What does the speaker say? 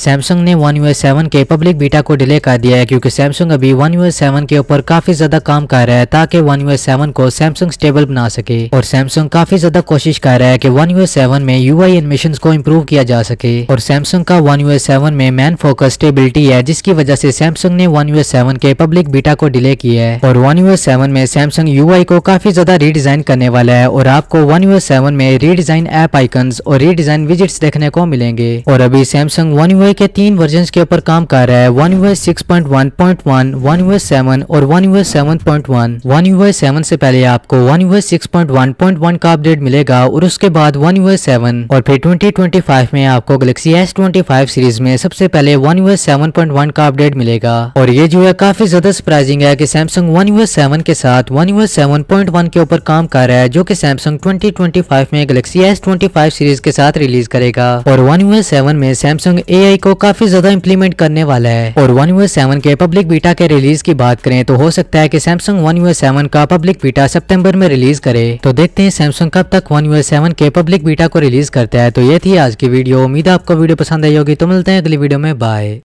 Samsung ने one you seven के public beta को डिले कर दिया है क्योंकि सैमसंग अभी वन यू सेवन के ऊपर काफी ज्यादा काम कर रहा है ताकि वन यू सेवन को सैमसंग स्टेबल बना सके और सैमसंग काफी ज्यादा कोशिश कर रहा है कि वन यू सेवन में यू आई एनिमेशन को इम्प्रूव किया जा सके और सैमसंग का वन यू सेवन में मैन फोकस स्टेबिलिटी है जिसकी वजह से सैमसंग ने वन यू सेवन के पब्लिक बीटा को डिले किया है और वन यू सेवन में सैमसंग यू आई को काफी ज्यादा रीडिजाइन करने वाला है और आपको वन यू सेवन में रीडिजाइन एप आइकन और रीडिजाइन विजिट्स देखने को मिलेंगे और अभी सैमसंग वन यू यूए के तीन वर्जन के ऊपर काम कर रहा है one U six point one point one one UI seven और one UI seven point one one you seven से पहले आपको one UI six point one point one का अपडेट मिलेगा और उसके बाद वन यू सेवन और फिर ट्वेंटी ट्वेंटी फाइव में आपको Galaxy S twenty five series में सबसे पहले one UI seven point one का अपडेट मिलेगा और ये जो है काफी ज्यादा सरप्राइजिंग है की सैमसंग वन यू सेवन के साथ one UI seven point one के ऊपर काम कर रहा है जो की सैमसंग ट्वेंटी ट्वेंटी फाइव में Galaxy S twenty five series के साथ रिलीज करेगा और वन यू सेवन में सैमसंग ए आई को काफी ज्यादा इम्प्लीमेंट करने वाला है और वन यू सेवन के पब्लिक बीटा के रिलीज की बात करें तो हो सकता है की सैमसंग वन यू सेवन का पब्लिक बीटा सेप्टेम्बर में रिलीज करे तो देखते हैं सैमसंग कब तक वन यू सेवन के पब्लिक बीटा को रिलीज करता है तो ये थी आज की वीडियो उम्मीद आपको वीडियो पसंद आई होगी तो मिलते हैं अगली वीडियो में बाय